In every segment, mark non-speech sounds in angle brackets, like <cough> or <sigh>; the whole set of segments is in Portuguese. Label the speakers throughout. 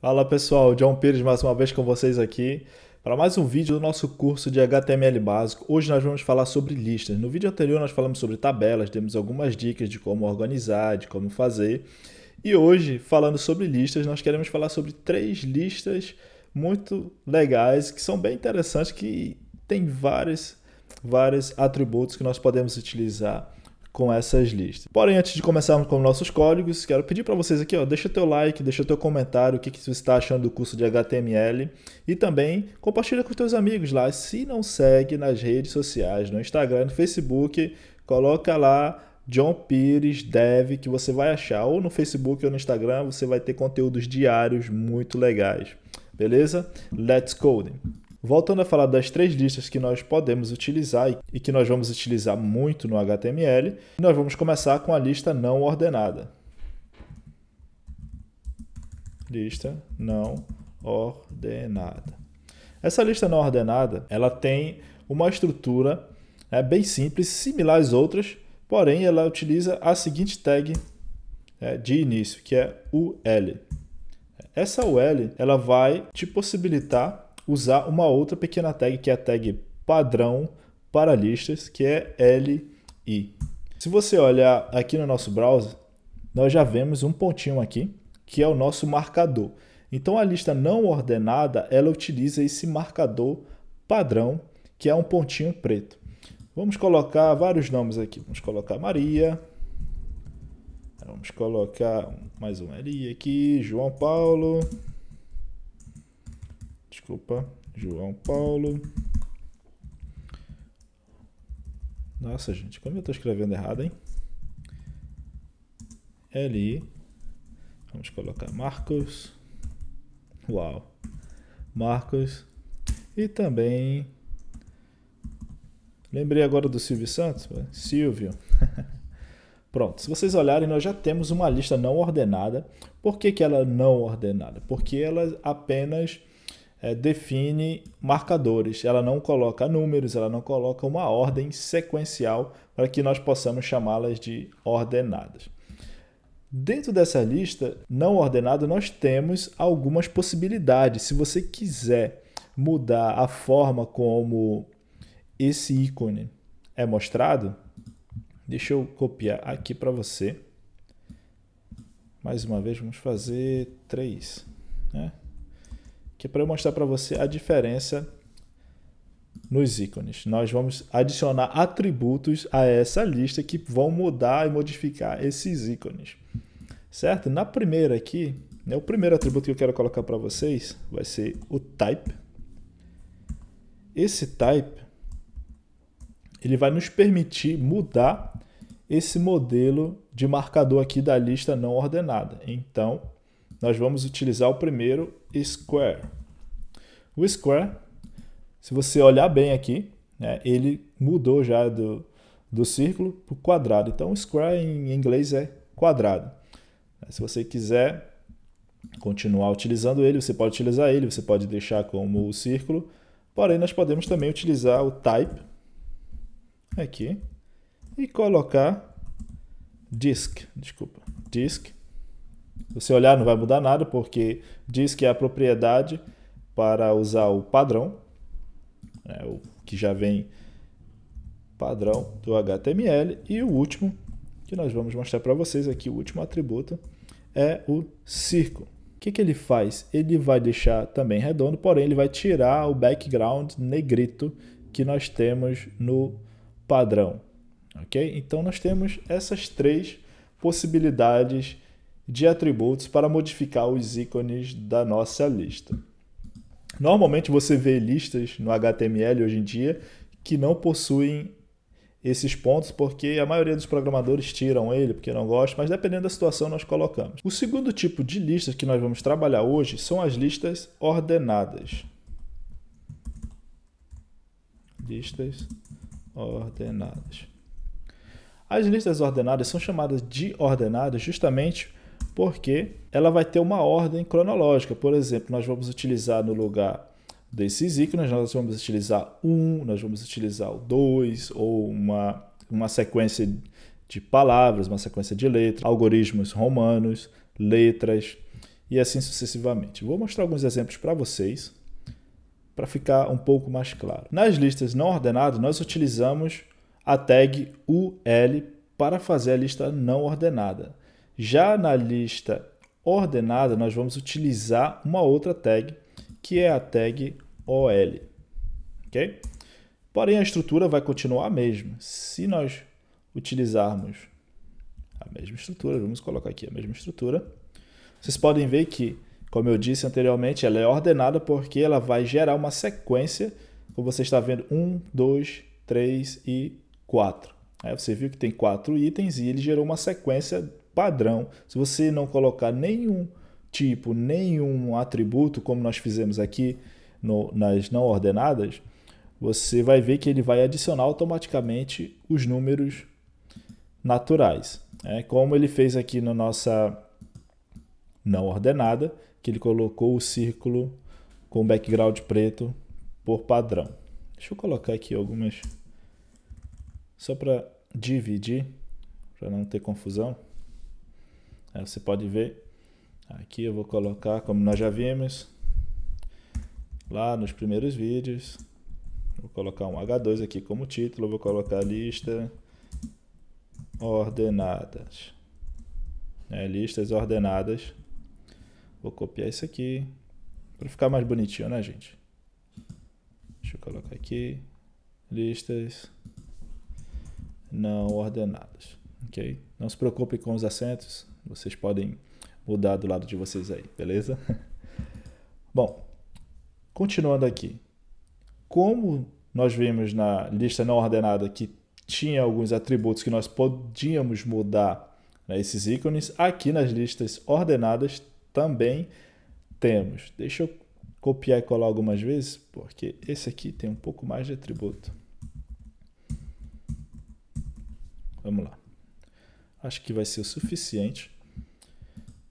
Speaker 1: Fala pessoal, John Pires mais uma vez com vocês aqui para mais um vídeo do nosso curso de HTML básico. Hoje nós vamos falar sobre listas. No vídeo anterior nós falamos sobre tabelas, demos algumas dicas de como organizar, de como fazer. E hoje, falando sobre listas, nós queremos falar sobre três listas muito legais, que são bem interessantes, que tem vários, vários atributos que nós podemos utilizar com essas listas. Porém, antes de começarmos com nossos códigos, quero pedir para vocês aqui, ó, deixa teu like, deixa teu comentário, o que, que você está achando do curso de HTML e também compartilha com teus amigos lá. Se não segue nas redes sociais, no Instagram, no Facebook, coloca lá John Pires Dev, que você vai achar ou no Facebook ou no Instagram, você vai ter conteúdos diários muito legais. Beleza? Let's coding! Voltando a falar das três listas que nós podemos utilizar e que nós vamos utilizar muito no HTML, nós vamos começar com a lista não ordenada. Lista não ordenada. Essa lista não ordenada, ela tem uma estrutura né, bem simples, similar às outras, porém ela utiliza a seguinte tag né, de início, que é UL. Essa UL, ela vai te possibilitar usar uma outra pequena tag que é a tag padrão para listas, que é LI. Se você olhar aqui no nosso browser, nós já vemos um pontinho aqui, que é o nosso marcador. Então a lista não ordenada, ela utiliza esse marcador padrão, que é um pontinho preto. Vamos colocar vários nomes aqui. Vamos colocar Maria. Vamos colocar mais um li aqui, João Paulo. Desculpa, João Paulo. Nossa, gente, como eu estou escrevendo errado, hein? LI. Vamos colocar Marcos. Uau. Marcos. E também. Lembrei agora do Silvio Santos? Silvio. <laughs> Pronto, se vocês olharem, nós já temos uma lista não ordenada. Por que, que ela é não ordenada? Porque ela apenas é, define marcadores, ela não coloca números, ela não coloca uma ordem sequencial para que nós possamos chamá-las de ordenadas. Dentro dessa lista não ordenada, nós temos algumas possibilidades. Se você quiser mudar a forma como esse ícone é mostrado, deixa eu copiar aqui para você. Mais uma vez, vamos fazer três. Né? que é para eu mostrar para você a diferença nos ícones. Nós vamos adicionar atributos a essa lista que vão mudar e modificar esses ícones. Certo? Na primeira aqui, né, o primeiro atributo que eu quero colocar para vocês vai ser o type. Esse type ele vai nos permitir mudar esse modelo de marcador aqui da lista não ordenada. Então, nós vamos utilizar o primeiro square. O square, se você olhar bem aqui, né, ele mudou já do, do círculo para o quadrado. Então, square em inglês é quadrado. Se você quiser continuar utilizando ele, você pode utilizar ele, você pode deixar como o círculo. Porém, nós podemos também utilizar o type aqui e colocar disk, desculpa, disk você olhar não vai mudar nada, porque diz que é a propriedade para usar o padrão, né, o que já vem padrão do HTML, e o último que nós vamos mostrar para vocês aqui, o último atributo, é o círculo. O que, que ele faz? Ele vai deixar também redondo, porém ele vai tirar o background negrito que nós temos no padrão. Ok? Então nós temos essas três possibilidades de atributos para modificar os ícones da nossa lista. Normalmente você vê listas no HTML hoje em dia que não possuem esses pontos porque a maioria dos programadores tiram ele porque não gosta, mas dependendo da situação nós colocamos. O segundo tipo de listas que nós vamos trabalhar hoje são as listas ordenadas. Listas ordenadas. As listas ordenadas são chamadas de ordenadas justamente porque ela vai ter uma ordem cronológica. Por exemplo, nós vamos utilizar no lugar desses ícones, nós vamos utilizar um, nós vamos utilizar o dois, ou uma, uma sequência de palavras, uma sequência de letras, algoritmos romanos, letras e assim sucessivamente. Vou mostrar alguns exemplos para vocês para ficar um pouco mais claro. Nas listas não ordenadas, nós utilizamos a tag UL para fazer a lista não ordenada. Já na lista ordenada, nós vamos utilizar uma outra tag, que é a tag OL. Ok? Porém, a estrutura vai continuar a mesma. Se nós utilizarmos a mesma estrutura, vamos colocar aqui a mesma estrutura, vocês podem ver que, como eu disse anteriormente, ela é ordenada porque ela vai gerar uma sequência, como você está vendo, 1, 2, 3 e 4. Aí você viu que tem quatro itens e ele gerou uma sequência padrão, se você não colocar nenhum tipo, nenhum atributo, como nós fizemos aqui no, nas não ordenadas, você vai ver que ele vai adicionar automaticamente os números naturais. É como ele fez aqui na nossa não ordenada, que ele colocou o círculo com background preto por padrão. Deixa eu colocar aqui algumas só para dividir, para não ter confusão. Aí você pode ver, aqui eu vou colocar, como nós já vimos, lá nos primeiros vídeos, vou colocar um H2 aqui como título, vou colocar lista ordenadas, é, listas ordenadas, vou copiar isso aqui, para ficar mais bonitinho, né gente? Deixa eu colocar aqui, listas não ordenadas, ok? Não se preocupe com os acentos, vocês podem mudar do lado de vocês aí, beleza? <laughs> Bom, continuando aqui. Como nós vimos na lista não ordenada que tinha alguns atributos que nós podíamos mudar né, esses ícones, aqui nas listas ordenadas também temos. Deixa eu copiar e colar algumas vezes, porque esse aqui tem um pouco mais de atributo. Vamos lá. Acho que vai ser o suficiente.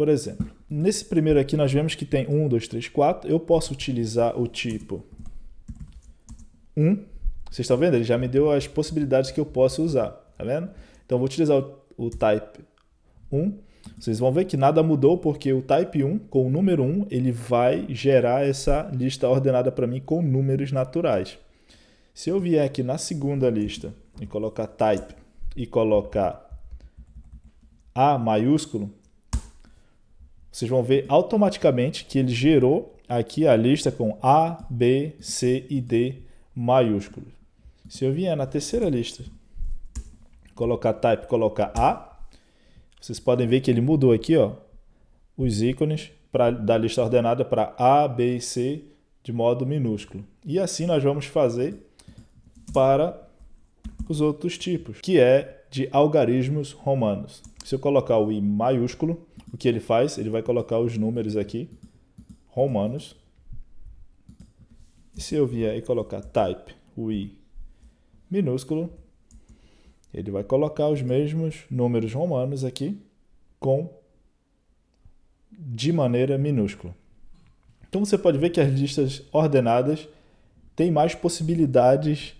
Speaker 1: Por exemplo, nesse primeiro aqui nós vemos que tem 1, 2, 3, 4. Eu posso utilizar o tipo 1. Vocês estão vendo? Ele já me deu as possibilidades que eu posso usar. Tá vendo? Então eu vou utilizar o, type 1. Vocês vão ver que nada mudou porque o type 1 com o número 1 ele vai gerar essa lista ordenada para mim com números naturais. Se eu vier aqui na segunda lista e colocar type e colocar A maiúsculo, vocês vão ver automaticamente que ele gerou aqui a lista com A, B, C e D maiúsculos. Se eu vier na terceira lista, colocar type, colocar A, vocês podem ver que ele mudou aqui, ó, os ícones para da lista ordenada para A, B e C de modo minúsculo. E assim nós vamos fazer para os outros tipos, que é de algarismos romanos. Se eu colocar o I maiúsculo, o que ele faz? Ele vai colocar os números aqui, romanos. E se eu vier e colocar type, we minúsculo, ele vai colocar os mesmos números romanos aqui com de maneira minúscula. Então você pode ver que as listas ordenadas têm mais possibilidades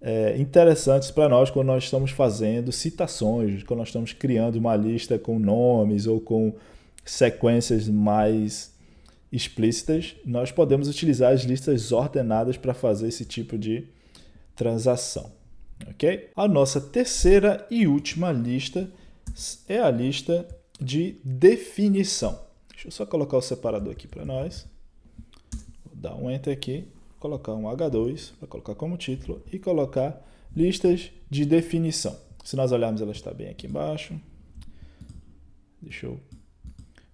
Speaker 1: é, interessantes para nós quando nós estamos fazendo citações, quando nós estamos criando uma lista com nomes ou com sequências mais explícitas, nós podemos utilizar as listas ordenadas para fazer esse tipo de transação. Ok? A nossa terceira e última lista é a lista de definição. Deixa eu só colocar o separador aqui para nós. Vou dar um enter aqui colocar um H2 para colocar como título e colocar listas de definição. Se nós olharmos, ela está bem aqui embaixo. Deixa eu...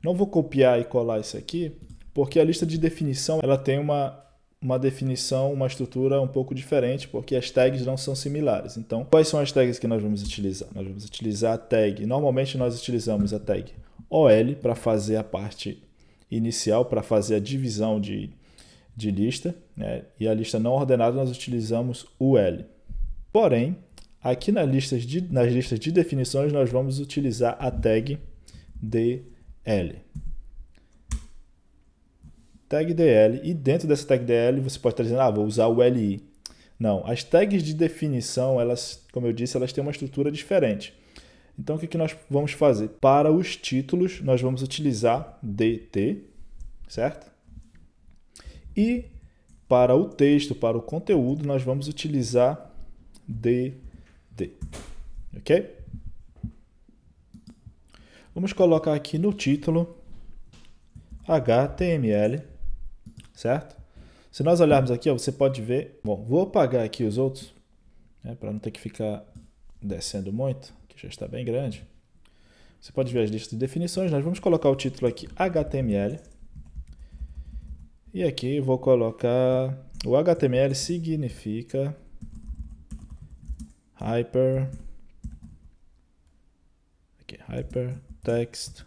Speaker 1: Não vou copiar e colar isso aqui, porque a lista de definição ela tem uma, uma definição, uma estrutura um pouco diferente, porque as tags não são similares. Então, quais são as tags que nós vamos utilizar? Nós vamos utilizar a tag. Normalmente, nós utilizamos a tag OL para fazer a parte inicial, para fazer a divisão de de lista, né? e a lista não ordenada nós utilizamos o L. Porém, aqui nas listas de, nas listas de definições nós vamos utilizar a tag DL. Tag DL, e dentro dessa tag DL você pode estar dizendo, ah, vou usar o LI. Não, as tags de definição, elas, como eu disse, elas têm uma estrutura diferente. Então, o que, que nós vamos fazer? Para os títulos, nós vamos utilizar DT, certo? E para o texto, para o conteúdo, nós vamos utilizar DD. Ok? Vamos colocar aqui no título HTML, certo? Se nós olharmos aqui, ó, você pode ver. Bom, vou apagar aqui os outros, né, para não ter que ficar descendo muito, que já está bem grande. Você pode ver as listas de definições. Nós vamos colocar o título aqui HTML. E aqui vou colocar o HTML significa hyper aqui hyper text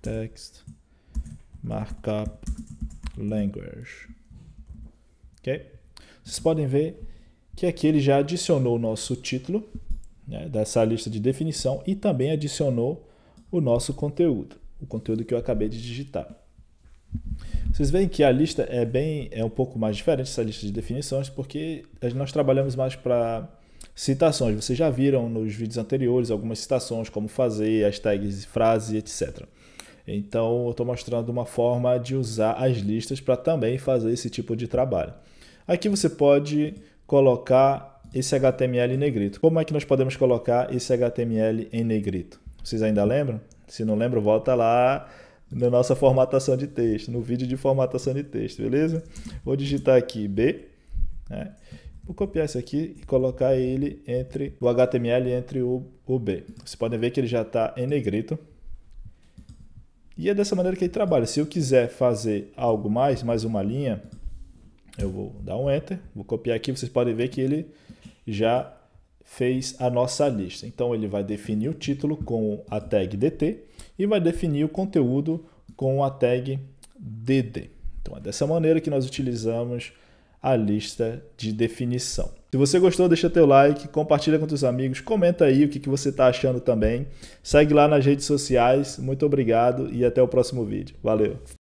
Speaker 1: text markup language. OK? Vocês podem ver que aqui ele já adicionou o nosso título né, dessa lista de definição e também adicionou o nosso conteúdo, o conteúdo que eu acabei de digitar. Vocês veem que a lista é bem é um pouco mais diferente essa lista de definições, porque nós trabalhamos mais para citações. Vocês já viram nos vídeos anteriores algumas citações, como fazer, hashtags, frase, etc. Então, eu estou mostrando uma forma de usar as listas para também fazer esse tipo de trabalho. Aqui você pode colocar esse HTML em negrito. Como é que nós podemos colocar esse HTML em negrito? Vocês ainda lembram? Se não lembram, volta lá na nossa formatação de texto, no vídeo de formatação de texto, beleza? Vou digitar aqui B, né? Vou copiar isso aqui e colocar ele entre o HTML entre o, o B. Vocês podem ver que ele já está em negrito. E é dessa maneira que ele trabalha. Se eu quiser fazer algo mais, mais uma linha, eu vou dar um Enter, vou copiar aqui, vocês podem ver que ele já fez a nossa lista. Então ele vai definir o título com a tag DT, e vai definir o conteúdo com a tag DD. Então é dessa maneira que nós utilizamos a lista de definição. Se você gostou, deixa teu like, compartilha com seus amigos, comenta aí o que você está achando também. Segue lá nas redes sociais. Muito obrigado e até o próximo vídeo. Valeu!